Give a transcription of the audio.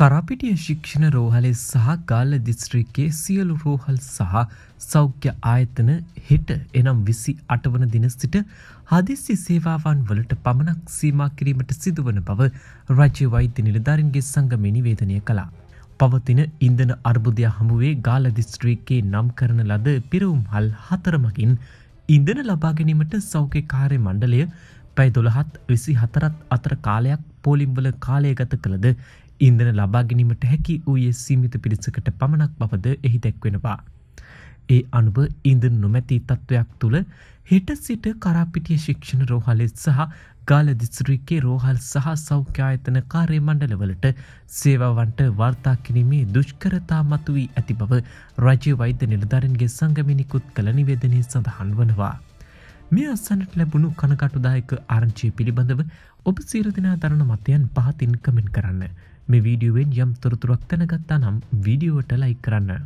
කරපිටිය ශික්ෂණ රෝහලේ සහ ගාල්ල දිස්ත්‍රික්කේ සියලු රෝහල් සහ සෞඛ්‍ය ආයතන හෙට එනම් විසි අටවන දින සිට හදිසි සේවාවන් වලට පමණක් සීමා කිරීමට සිදුවන බව රජ්‍ය වෛද්‍ය නිලධාරන්ගේ සංගමය නිවේදනය කළා. පවතින ඉන්දන අර්බුදය හමුවේ ගාල දිස්ත්‍රීක්කේ නම් කරන ලද පිරවුම් හල් හතරමකින් ඉන්දන ලබාගැනීමට සෞඛ්‍ය කාරය මණ්ඩලය පැයි දොළහත් විසි හතරත් අතර කාලයක් පෝලිම්වල කාලයගත කළද ඉන්දන ලබාගැනීමට හැකි වූයේ සීමිත පිරිසකට පමණක් බවද එහි දැක්වෙනවා. ඒ අනුව ඉඳන් නොමැති තත්ත්වයක් තුළ හෙට සිට කරාපිටිය ශික්ෂණ රෝහලෙත් සහ ගාල දිස්ත්‍රික්කේ රෝහල් සහ සෞඛ්‍යායතන කාර්ය මණ්ඩලවලට සේවවන්ට වාර්තාකිරීමේ දුෂ්කරතා මතුවී ඇති බව රජය වෛද්‍ය නිලධරන්ගේ සංගමිනිකුත් කළ නිවේදනය සඳහන් වනවා. මේ අස්සනට ලැබුණු කනකටුදායක ආරංචිය පිළිබඳව ඔබ සීරදිනා දරන මතයන් පහතින් කමෙන් කරන්න. මේ වීඩියුවෙන් යම් තොරතුරක් තැනගත්තා නම් වීඩියෝට ලයි කරන්න.